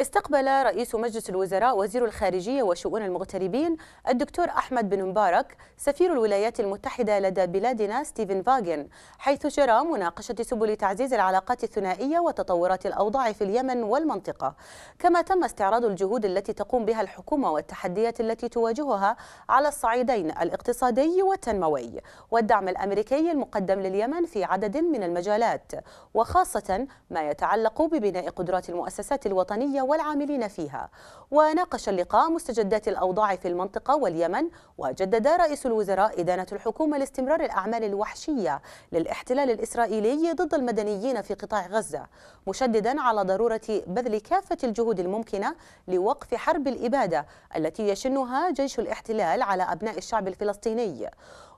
استقبل رئيس مجلس الوزراء وزير الخارجية وشؤون المغتربين الدكتور أحمد بن مبارك سفير الولايات المتحدة لدى بلادنا ستيفن فاغن حيث جرى مناقشة سبل تعزيز العلاقات الثنائية وتطورات الأوضاع في اليمن والمنطقة كما تم استعراض الجهود التي تقوم بها الحكومة والتحديات التي تواجهها على الصعيدين الاقتصادي والتنموي والدعم الأمريكي المقدم لليمن في عدد من المجالات وخاصة ما يتعلق ببناء قدرات المؤسسات الوطنية والعاملين فيها وناقش اللقاء مستجدات الأوضاع في المنطقة واليمن وجدد رئيس الوزراء إدانة الحكومة لاستمرار الأعمال الوحشية للاحتلال الإسرائيلي ضد المدنيين في قطاع غزة مشددا على ضرورة بذل كافة الجهود الممكنة لوقف حرب الإبادة التي يشنها جيش الاحتلال على أبناء الشعب الفلسطيني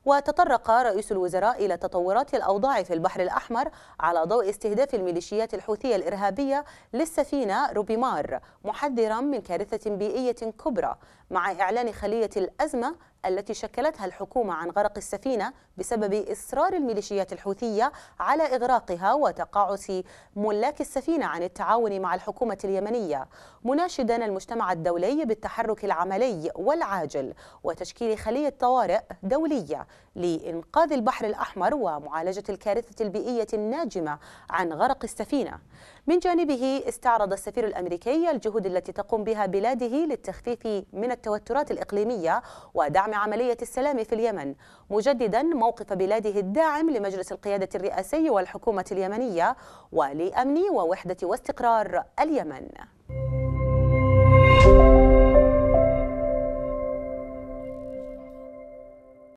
وتطرق رئيس الوزراء إلى تطورات الأوضاع في البحر الأحمر على ضوء استهداف الميليشيات الحوثية الإرهابية للسفينة روبيمار محذرا من كارثة بيئية كبرى مع إعلان خلية الأزمة التي شكلتها الحكومة عن غرق السفينة بسبب إصرار الميليشيات الحوثية على إغراقها وتقاعس ملاك السفينة عن التعاون مع الحكومة اليمنية مناشدا المجتمع الدولي بالتحرك العملي والعاجل وتشكيل خلية طوارئ دولية لإنقاذ البحر الأحمر ومعالجة الكارثة البيئية الناجمة عن غرق السفينة من جانبه استعرض السفير الأمريكي الجهود التي تقوم بها بلاده للتخفيف من التوترات الإقليمية ودعم لدعم عملية السلام في اليمن مجددا موقف بلاده الداعم لمجلس القيادة الرئاسي والحكومة اليمنية ولأمن ووحدة واستقرار اليمن